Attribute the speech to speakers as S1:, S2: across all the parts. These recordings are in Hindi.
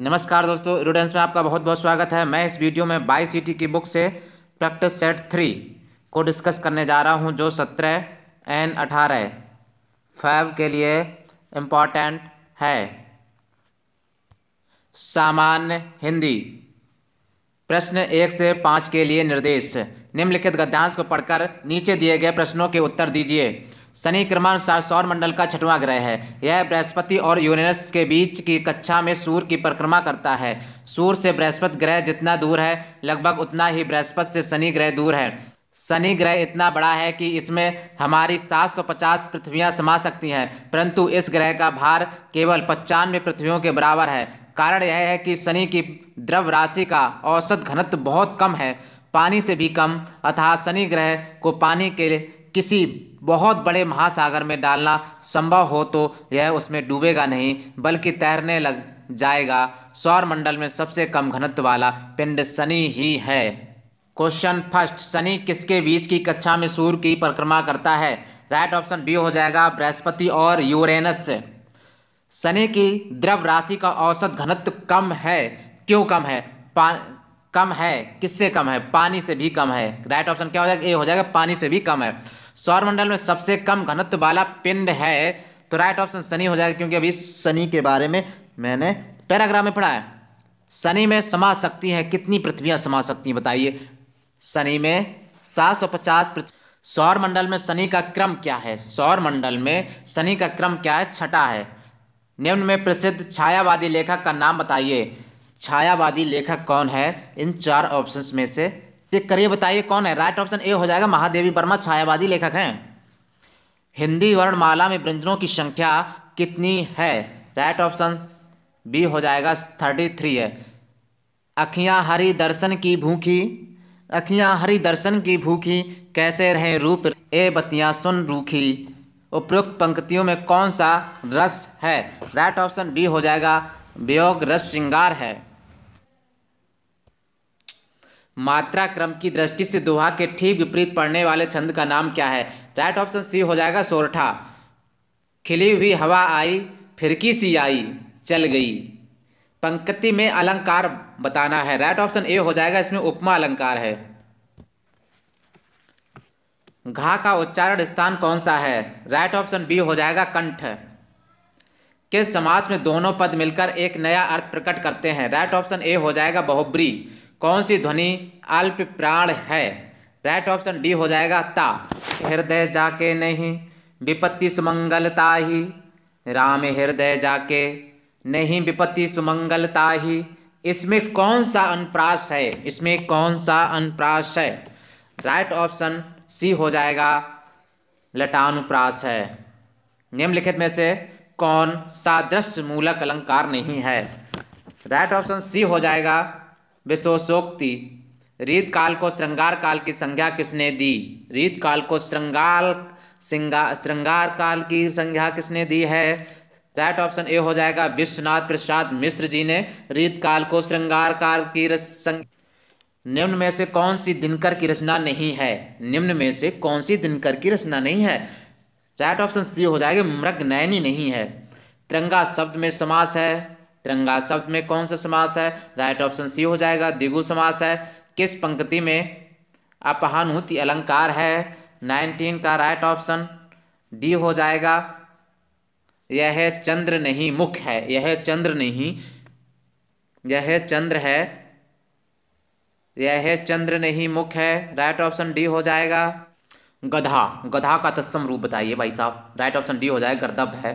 S1: नमस्कार दोस्तों रूडेंस में आपका बहुत बहुत स्वागत है मैं इस वीडियो में बाई सी की बुक से प्रैक्टिस सेट थ्री को डिस्कस करने जा रहा हूं जो सत्रह एन अठारह फाइव के लिए इम्पॉर्टेंट है सामान्य हिंदी प्रश्न एक से पाँच के लिए निर्देश निम्नलिखित गद्यांश को पढ़कर नीचे दिए गए प्रश्नों के उत्तर दीजिए शनि क्रमानुसार सौर मंडल का छठवां ग्रह है यह बृहस्पति और यूरेनस के बीच की कक्षा में सूर्य की परिक्रमा करता है सूर्य से बृहस्पति ग्रह जितना दूर है लगभग उतना ही बृहस्पति से शनि ग्रह दूर है शनि ग्रह इतना बड़ा है कि इसमें हमारी 750 पृथ्वियाँ समा सकती हैं परंतु इस ग्रह का भार केवल पचानवे पृथ्वियों के बराबर है कारण यह है कि शनि की द्रव राशि का औसत घनत्व बहुत कम है पानी से भी कम अतः शनि ग्रह को पानी के किसी बहुत बड़े महासागर में डालना संभव हो तो यह उसमें डूबेगा नहीं बल्कि तैरने लग जाएगा सौर मंडल में सबसे कम घनत्व वाला पिंड शनि ही है क्वेश्चन फर्स्ट शनि किसके बीच की कक्षा में सूर्य की परिक्रमा करता है राइट ऑप्शन बी हो जाएगा बृहस्पति और यूरेनस शनि की द्रव राशि का औसत घनत्व कम है क्यों कम है पा कम है किससे कम है पानी से भी कम है राइट ऑप्शन क्या हो जाएगा ए हो जाएगा पानी से भी कम है सौरमंडल में सबसे कम घनत्व वाला पिंड है तो राइट ऑप्शन शनि हो जाएगा क्योंकि अभी शनि के बारे में मैंने पैराग्राफ में पढ़ा है शनि में समा सकती हैं कितनी पृथ्वियां समा सकती हैं बताइए शनि में 750 सौ सौर मंडल में शनि का क्रम क्या है सौर मंडल में शनि का क्रम क्या है छठा है निम्न में प्रसिद्ध छायावादी लेखक का नाम बताइए छायावादी लेखक कौन है इन चार ऑप्शंस में से चेक करिए बताइए कौन है राइट ऑप्शन ए हो जाएगा महादेवी वर्मा छायावादी लेखक हैं हिंदी वर्णमाला में व्यंजनों की संख्या कितनी है राइट ऑप्शन बी हो जाएगा थर्टी थ्री है अखियाँ हरी दर्शन की भूखी अखियाँ हरी दर्शन की भूखी कैसे रहें रूप ए बतियाँ सुन रूखी उपयुक्त पंक्तियों में कौन सा रस है राइट ऑप्शन बी हो जाएगा वियोग रस श्रृंगार है मात्रा क्रम की दृष्टि से दोहा के ठीक विपरीत पड़ने वाले छंद का नाम क्या है राइट ऑप्शन सी हो जाएगा सोरठा खिली हुई हवा आई फिरकी सी आई चल गई पंक्ति में अलंकार बताना है राइट ऑप्शन ए हो जाएगा इसमें उपमा अलंकार है घा का उच्चारण स्थान कौन सा है राइट ऑप्शन बी हो जाएगा कंठ किस समास में दोनों पद मिलकर एक नया अर्थ प्रकट करते हैं राइट ऑप्शन ए हो जाएगा बहुब्री कौन सी ध्वनि अल्प प्राण है राइट ऑप्शन डी हो जाएगा ता हृदय जाके नहीं विपत्ति सुमंगलता ही राम हृदय जाके नहीं विपत्ति सुमंगलता ही इसमें कौन सा अनुप्रास है इसमें कौन सा अनुप्रास है राइट ऑप्शन सी हो जाएगा लटानुप्रास है निम्नलिखित में से कौन दृश्य मूलक अलंकार नहीं है राइट ऑप्शन सी हो जाएगा विशोषोक्ति रीत काल को श्रृंगार काल की संज्ञा किसने दी रीत काल को श्रृंगार श्रृंगार श्रृंगार काल की संज्ञा किसने दी है दैट ऑप्शन ए हो जाएगा विश्वनाथ प्रसाद मिश्र जी ने रीत काल को श्रृंगार काल की निम्न में से कौन सी दिनकर की रचना नहीं है निम्न में से कौन सी दिनकर की रचना नहीं है दैट ऑप्शन सी हो जाएगा मृग नयनी नहीं है तिरंगा शब्द में समास है तिरंगा शब्द में कौन सा समास है राइट ऑप्शन सी हो जाएगा दिगु समास है किस पंक्ति में अपहानुति अलंकार है नाइनटीन का राइट ऑप्शन डी हो जाएगा यह चंद्र नहीं मुख है यह चंद्र नहीं यह चंद्र है यह चंद्र नहीं मुख है राइट ऑप्शन डी हो जाएगा गधा गधा का तत्सम रूप बताइए भाई साहब राइट ऑप्शन डी हो जाएगा गर्दभ है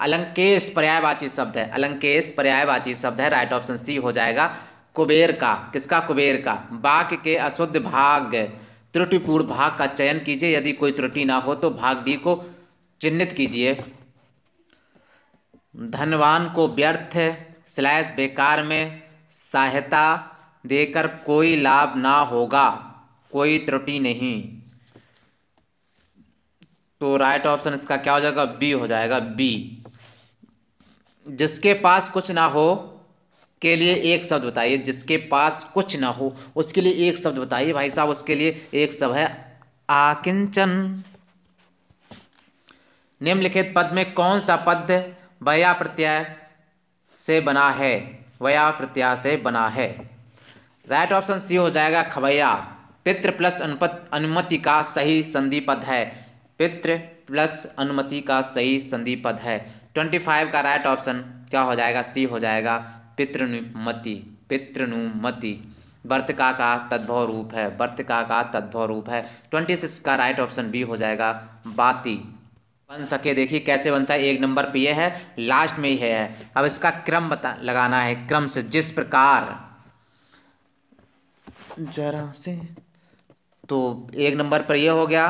S1: अलंकेश पर्यायवाची शब्द है अलंकेश पर्यायवाची शब्द है राइट ऑप्शन सी हो जाएगा कुबेर का किसका कुबेर का वाक्य के अशुद्ध भाग त्रुटिपूर्ण भाग का चयन कीजिए यदि कोई त्रुटि ना हो तो भाग डी को चिन्हित कीजिए धनवान को व्यर्थ स्लैश बेकार में सहायता देकर कोई लाभ ना होगा कोई त्रुटि नहीं तो राइट ऑप्शन इसका क्या हो जाएगा बी हो जाएगा बी जिसके पास कुछ ना हो के लिए एक शब्द बताइए जिसके पास कुछ ना हो उसके लिए एक शब्द बताइए भाई साहब उसके लिए एक शब्द है आकिंचन निम्नलिखित पद में कौन सा पद वया प्रत्यय से बना है वया प्रत्यय से बना है राइट ऑप्शन सी हो जाएगा खबैया पित्र प्लस अनुपत अनुमति का सही संधि पद है पित्र प्लस अनुमति का सही संधि पद है ट्वेंटी फाइव का राइट ऑप्शन क्या हो जाएगा सी हो जाएगा पितृनुमति पितृनुमति बर्त का का तद्भव रूप है बर्त का का तद्भव रूप है ट्वेंटी सिक्स का राइट ऑप्शन बी हो जाएगा बाती बन सके देखिए कैसे बनता है एक नंबर पे ये है लास्ट में ही है अब इसका क्रम बता लगाना है क्रम से जिस प्रकार जरा से तो एक नंबर पर ये हो गया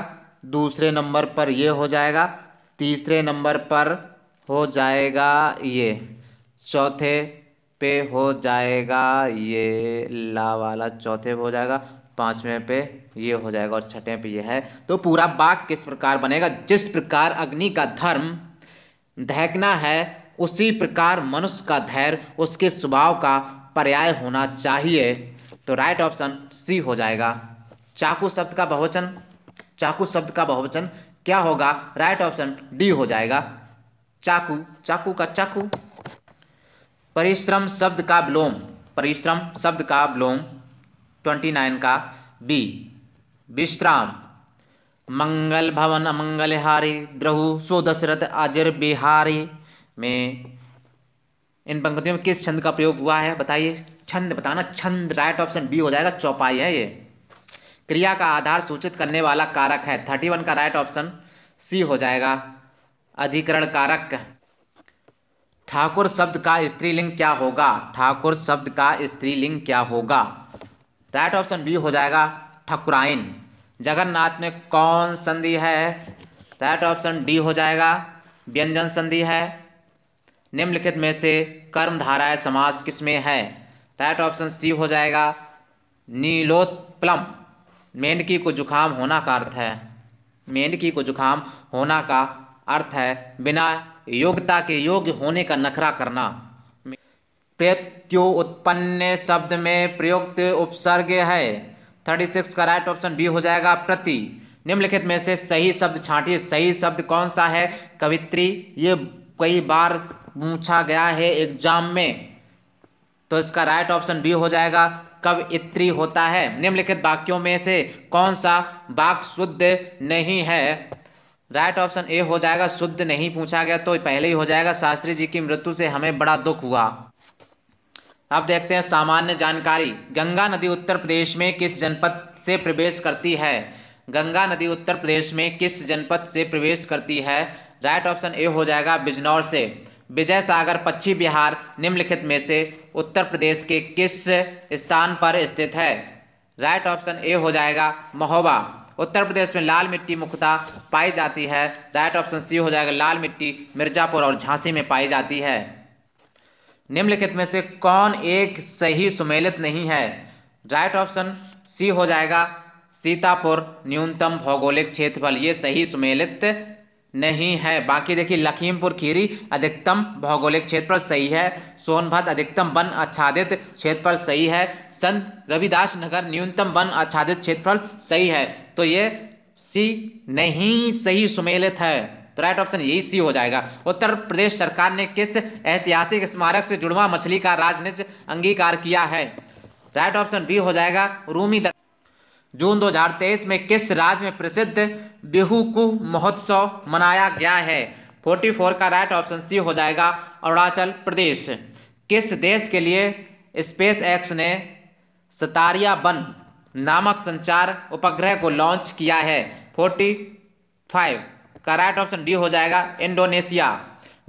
S1: दूसरे नंबर पर ये हो जाएगा तीसरे नंबर पर हो जाएगा ये चौथे पे हो जाएगा ये ला वाला चौथे पे हो जाएगा पाँचवें पे ये हो जाएगा और छठे पे ये है तो पूरा बाग किस प्रकार बनेगा जिस प्रकार अग्नि का धर्म दहकना है उसी प्रकार मनुष्य का धैर्य उसके स्वभाव का पर्याय होना चाहिए तो राइट ऑप्शन सी हो जाएगा चाकू शब्द का बहुवचन चाकू शब्द का बहुवचन क्या होगा राइट ऑप्शन डी हो जाएगा चाकू चाकू का चाकू परिश्रम शब्द का विलोम परिश्रम शब्द का विलोम ट्वेंटी नाइन का बी विश्राम मंगल भवन हारी द्रहु सो दशरथ अजर बिहारी में इन पंक्तियों में किस छंद का प्रयोग हुआ है बताइए छंद बताना छंद राइट ऑप्शन बी हो जाएगा चौपाई है ये क्रिया का आधार सूचित करने वाला कारक है थर्टी वन का राइट ऑप्शन सी हो जाएगा अधिकरण कारक ठाकुर शब्द का स्त्रीलिंग क्या होगा ठाकुर शब्द का स्त्रीलिंग क्या होगा राइट ऑप्शन बी हो जाएगा ठकुराइन जगन्नाथ में कौन संधि है राइट ऑप्शन डी हो जाएगा व्यंजन संधि है निम्नलिखित में से कर्म धाराएं समाज किसमें है राइट ऑप्शन सी हो जाएगा नीलोत्पलम मेंढकी को जुखाम होना का अर्थ है मेंढकी को जुखाम होना का अर्थ है बिना योग्यता के योग्य होने का नखरा करना प्रत्यु उत्पन्न शब्द में प्रयुक्त उपसर्ग है थर्टी सिक्स का राइट ऑप्शन बी हो जाएगा प्रति निम्नलिखित में से सही शब्द छांटिए सही शब्द कौन सा है कवित्री ये कई बार पूछा गया है एग्जाम में तो इसका राइट ऑप्शन बी हो जाएगा इत्री होता है निम्नलिखित वाक्यों में से कौन सा वाक शुद्ध नहीं है राइट ऑप्शन ए हो जाएगा शुद्ध नहीं पूछा गया तो पहले ही हो जाएगा शास्त्री जी की मृत्यु से हमें बड़ा दुख हुआ अब देखते हैं सामान्य जानकारी गंगा नदी उत्तर प्रदेश में किस जनपद से प्रवेश करती है गंगा नदी उत्तर प्रदेश में किस जनपद से प्रवेश करती है राइट ऑप्शन ए हो जाएगा बिजनौर से विजय सागर पश्चिम बिहार निम्नलिखित में से उत्तर प्रदेश के किस स्थान पर स्थित है राइट ऑप्शन ए हो जाएगा महोबा उत्तर प्रदेश में लाल मिट्टी मुख्यतः पाई जाती है राइट ऑप्शन सी हो जाएगा लाल मिट्टी मिर्जापुर और झांसी में पाई जाती है निम्नलिखित में से कौन एक सही सुमेलित नहीं है राइट ऑप्शन सी हो जाएगा सीतापुर न्यूनतम भौगोलिक क्षेत्रफल ये सही सुमेलित नहीं है बाकी देखिए लखीमपुर खीरी अधिकतम भौगोलिक क्षेत्रफल सही है सोनभद्र अधिकतम वन आच्छादित क्षेत्रफल सही है संत रविदास नगर न्यूनतम वन आच्छादित क्षेत्रफल सही है तो ये सी नहीं सही सुमेलित है तो राइट ऑप्शन यही सी हो जाएगा उत्तर प्रदेश सरकार ने किस ऐतिहासिक स्मारक से जुड़वा मछली का राजनीतिक अंगीकार किया है राइट ऑप्शन बी हो जाएगा रूमी दर... जून 2023 में किस राज्य में प्रसिद्ध कु महोत्सव मनाया गया है 44 का राइट ऑप्शन सी हो जाएगा अरुणाचल प्रदेश किस देश के लिए स्पेस एक्स ने सतारिया बन नामक संचार उपग्रह को लॉन्च किया है फोर्टी फाइव का राइट ऑप्शन डी हो जाएगा इंडोनेशिया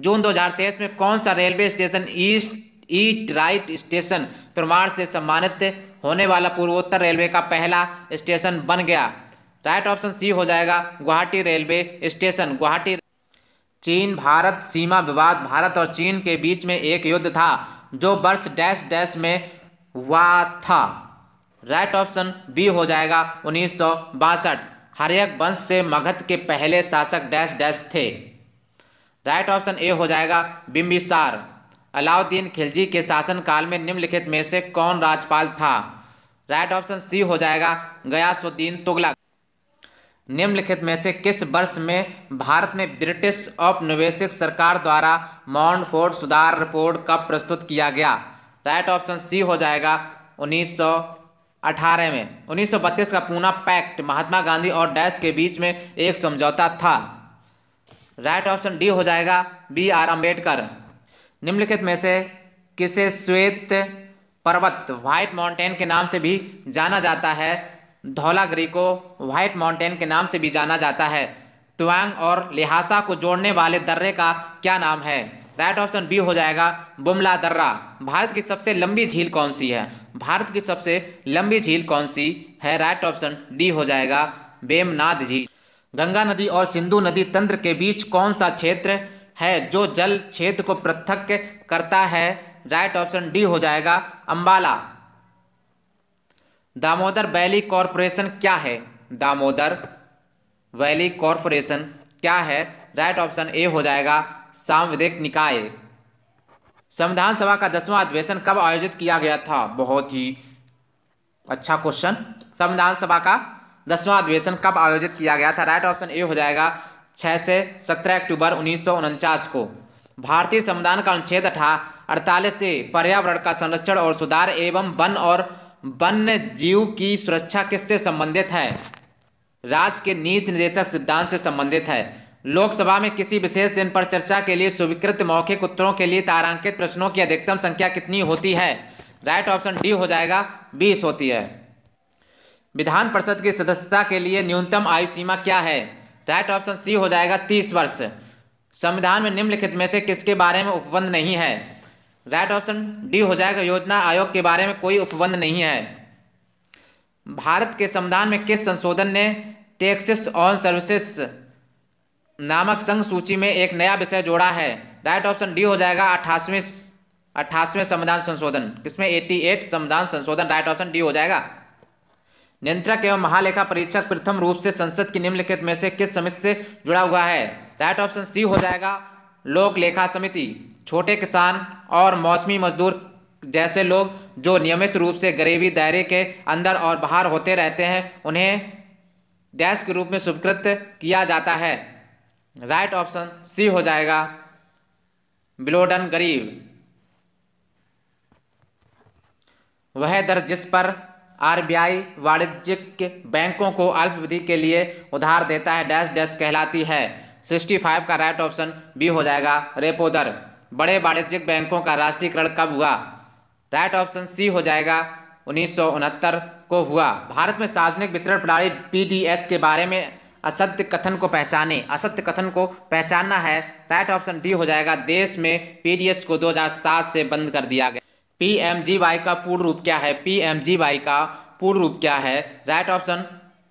S1: जून 2023 में कौन सा railway station east eat right station प्रमाण से सम्मानित होने वाला पूर्वोत्तर रेलवे का पहला स्टेशन बन गया राइट ऑप्शन सी हो जाएगा गुवाहाटी रेलवे स्टेशन गुवाहाटी चीन भारत सीमा विवाद भारत और चीन के बीच में एक युद्ध था जो वर्ष डैश डैश में हुआ था राइट ऑप्शन बी हो जाएगा उन्नीस हरियक वंश से मगध के पहले शासक डैश डैश थे राइट ऑप्शन ए हो जाएगा बिम्बिसार अलाउद्दीन खिलजी के शासनकाल में निम्नलिखित में से कौन राज्यपाल था राइट ऑप्शन सी हो जाएगा गयासुद्दीन तुगलक निम्नलिखित में से किस वर्ष में भारत में ब्रिटिश औपनिवेशिक सरकार द्वारा माउंट सुधार रिपोर्ट कब प्रस्तुत किया गया राइट ऑप्शन सी हो जाएगा उन्नीस सौ अठारह में उन्नीस का पूना पैक्ट महात्मा गांधी और डैश के बीच में एक समझौता था राइट ऑप्शन डी हो जाएगा बी आर अम्बेडकर निम्नलिखित में से किसे श्वेत पर्वत व्हाइट माउंटेन के नाम से भी जाना जाता है धौलागिरी को व्हाइट माउंटेन के नाम से भी जाना जाता है तुआंग और लिहासा को जोड़ने वाले दर्रे का क्या नाम है राइट ऑप्शन बी हो जाएगा बुमला दर्रा भारत की सबसे लंबी झील कौन सी है भारत की सबसे लंबी झील कौन सी है राइट ऑप्शन डी हो जाएगा बेमनाद झील गंगा नदी और सिंधु नदी तंत्र के बीच कौन सा क्षेत्र है जो जल क्षेत्र को पृथक करता है राइट ऑप्शन डी हो जाएगा अंबाला दामोदर वैली कॉरपोरेशन क्या है दामोदर वैली कॉरपोरेशन क्या है राइट ऑप्शन ए हो जाएगा सांविधिक निकाय संविधान सभा का दसवां अधिवेशन कब आयोजित किया गया था बहुत ही अच्छा क्वेश्चन संविधान सभा का दसवां अधिवेशन कब आयोजित किया गया था राइट ऑप्शन ए हो जाएगा छः से सत्रह अक्टूबर उन्नीस को भारतीय संविधान का अनुच्छेद अठा अड़तालीस से पर्यावरण का संरक्षण और सुधार एवं वन और वन्य जीव की सुरक्षा किससे संबंधित है राज्य के नीति निदेशक सिद्धांत से संबंधित है लोकसभा में किसी विशेष दिन पर चर्चा के लिए स्वीकृत मौखिक उत्तरों के लिए तारांकित प्रश्नों की अधिकतम संख्या कितनी होती है राइट ऑप्शन डी हो जाएगा बीस होती है विधान परिषद की सदस्यता के लिए न्यूनतम आयु सीमा क्या है राइट ऑप्शन सी हो जाएगा तीस वर्ष संविधान में निम्नलिखित में से किसके बारे में उपबंध नहीं है राइट ऑप्शन डी हो जाएगा योजना आयोग के बारे में कोई उपबंध नहीं है भारत के संविधान में किस संशोधन ने टैक्सेस ऑन सर्विसेस नामक संघ सूची में एक नया विषय जोड़ा है राइट ऑप्शन डी हो जाएगा अट्ठासवें अट्ठासवें संविधान संशोधन किसमें एटी एट संविधान संशोधन राइट ऑप्शन डी हो जाएगा नियंत्रक एवं महालेखा परीक्षक प्रथम रूप से संसद की निम्नलिखित में से किस समिति से जुड़ा हुआ है राइट ऑप्शन सी हो जाएगा लोक लेखा समिति छोटे किसान और मौसमी मजदूर जैसे लोग जो नियमित रूप से गरीबी दायरे के अंदर और बाहर होते रहते हैं उन्हें डैश के रूप में स्वीकृत किया जाता है राइट ऑप्शन सी हो जाएगा बिलोडन गरीब वह दर जिस पर आरबीआई वाणिज्यिक बैंकों को अल्पविधि के लिए उधार देता है डैश डैश कहलाती है 65 का राइट ऑप्शन बी हो जाएगा रेपो दर बड़े वाणिज्यिक बैंकों का राष्ट्रीयकरण कब हुआ राइट ऑप्शन सी हो जाएगा उन्नीस को हुआ भारत में सार्वजनिक वितरण प्रणाली पीडीएस के बारे में असत्य कथन को पहचाने असत्य कथन को पहचानना है राइट ऑप्शन डी हो जाएगा देश में पीडीएस को 2007 से बंद कर दिया गया पीएमजीवाई का पूर्ण रूप क्या है पीएमजीवाई का पूर्ण रूप क्या है राइट ऑप्शन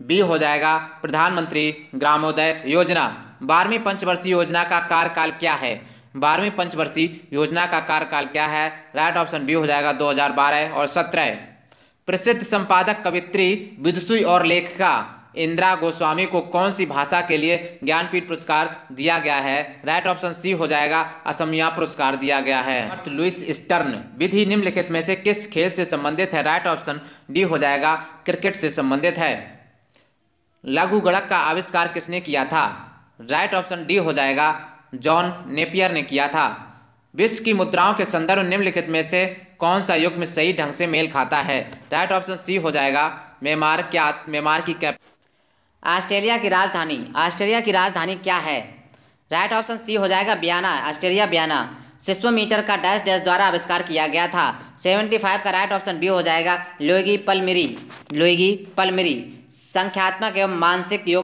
S1: बी हो जाएगा प्रधानमंत्री ग्रामोदय योजना बारहवीं पंचवर्षीय योजना का कार्यकाल क्या है बारहवीं पंचवर्षीय योजना का कार्यकाल क्या है राइट ऑप्शन बी हो जाएगा 2012 और 17 प्रसिद्ध संपादक कवित्री विदुषी और लेखिका इंदिरा गोस्वामी को कौन सी भाषा के लिए ज्ञानपीठ पुरस्कार दिया गया है राइट ऑप्शन सी हो जाएगा असमिया पुरस्कार दिया गया है लुइस स्टर्न विधि निम्नलिखित में से किस खेल से संबंधित है राइट ऑप्शन डी हो जाएगा क्रिकेट से संबंधित है लघु गणक का आविष्कार किसने किया था राइट ऑप्शन डी हो जाएगा जॉन नेपियर ने किया था विश्व की मुद्राओं के संदर्भ निम्नलिखित में से कौन सा युग में सही ढंग से मेल खाता है राइट ऑप्शन सी हो जाएगा म्यांमार क्या म्यांमार की कैप ऑस्ट्रेलिया की राजधानी ऑस्ट्रेलिया की राजधानी क्या है राइट ऑप्शन सी हो जाएगा बियाना ऑस्ट्रेलिया बियाना सिस्वोमीटर का डैश डैश द्वारा आविष्कार किया गया था 75 का राइट ऑप्शन बी हो जाएगा लोएगी पलमिरी लोएगी पलमिरी संख्यात्मक एवं मानसिक योग